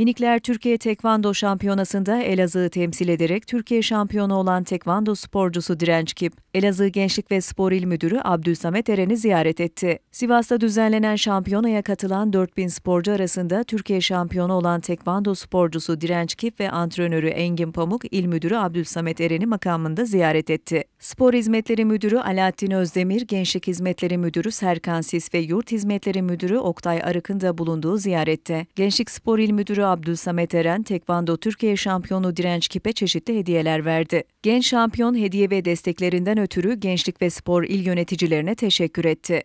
Minikler Türkiye Tekvando Şampiyonası'nda Elazığ'ı temsil ederek Türkiye şampiyonu olan tekvando sporcusu Direnç Kip, Elazığ Gençlik ve Spor İl Müdürü Abdülsamet Eren'i ziyaret etti. Sivas'ta düzenlenen şampiyonaya katılan 4000 sporcu arasında Türkiye şampiyonu olan tekvando sporcusu Direnç Kip ve antrenörü Engin Pamuk, İl Müdürü Abdülsamet Eren'i makamında ziyaret etti. Spor Hizmetleri Müdürü Alaaddin Özdemir, Gençlik Hizmetleri Müdürü Serkan Sis ve Yurt Hizmetleri Müdürü Oktay Arık'ın da bulunduğu ziyarette Gençlik Spor İl Müdürü Abdülsamet Eren, Tekvando Türkiye şampiyonu Direnç Kip'e çeşitli hediyeler verdi. Genç şampiyon hediye ve desteklerinden ötürü Gençlik ve Spor İl yöneticilerine teşekkür etti.